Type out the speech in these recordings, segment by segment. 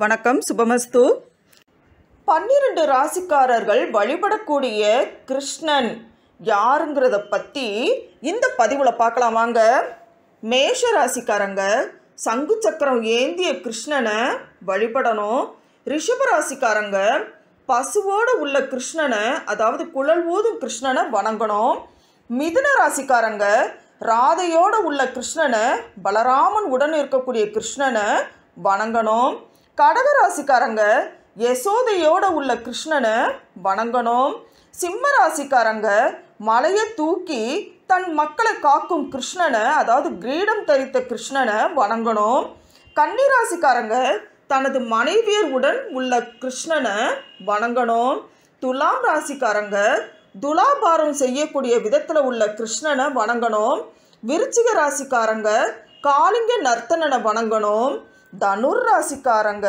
வணக்கம் சுபமஸ்து பன்னிரண்டு ராசிக்காரர்கள் வழிபடக்கூடிய கிருஷ்ணன் யாருங்கிறத பற்றி இந்த பதிவில் பார்க்கலாம் வாங்க மேஷ ராசிக்காரங்க சங்கு சக்கரம் ஏந்திய கிருஷ்ணனை வழிபடணும் ரிஷப ராசிக்காரங்க பசுவோடு உள்ள கிருஷ்ணனை அதாவது குழல் ஊதும் கிருஷ்ணனை வணங்கணும் மிதுன ராசிக்காரங்க ராதையோடு உள்ள கிருஷ்ணனை பலராமன் உடன் இருக்கக்கூடிய கிருஷ்ணனை வணங்கணும் கடகராசிக்காரங்க யசோதையோட உள்ள கிருஷ்ணனை வணங்கணும் சிம்ம ராசிக்காரங்க மலையை தூக்கி தன் மக்களை காக்கும் கிருஷ்ணனை அதாவது கிரீடம் தரித்த கிருஷ்ணனை வணங்கணும் கன்னிராசிக்காரங்க தனது மனைவியர் உடன் உள்ள கிருஷ்ணனை வணங்கணும் துலாம் ராசிக்காரங்க துலாபாரம் செய்யக்கூடிய விதத்தில் உள்ள கிருஷ்ணனை வணங்கணும் விருச்சிக ராசிக்காரங்க காளிங்க நர்த்தனனை வணங்கணும் தனுர் ராசிக்காரங்க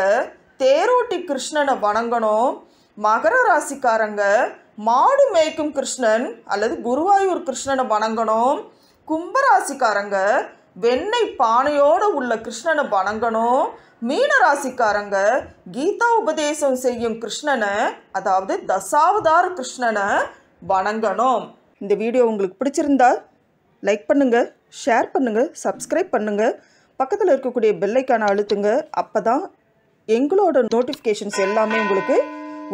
தேரோட்டி கிருஷ்ணனை வணங்கணும் மகர ராசிக்காரங்க மாடு மேய்க்கும் கிருஷ்ணன் அல்லது குருவாயூர் கிருஷ்ணனை வணங்கணும் கும்பராசிக்காரங்க வெண்ணெய் பானையோடு உள்ள கிருஷ்ணனை வணங்கணும் மீன ராசிக்காரங்க கீதா உபதேசம் செய்யும் கிருஷ்ணனை அதாவது தசாவதார கிருஷ்ணனை வணங்கணும் இந்த வீடியோ உங்களுக்கு பிடிச்சிருந்தா லைக் பண்ணுங்கள் ஷேர் பண்ணுங்கள் சப்ஸ்கிரைப் பண்ணுங்கள் பக்கத்தில் இருக்கக்கூடிய பெல்லைக்கான அழுத்துங்க அப்போ தான் எங்களோட நோட்டிஃபிகேஷன்ஸ் எல்லாமே உங்களுக்கு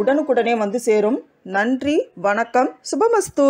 உடனுக்குடனே வந்து சேரும் நன்றி வணக்கம் சுபமஸ்து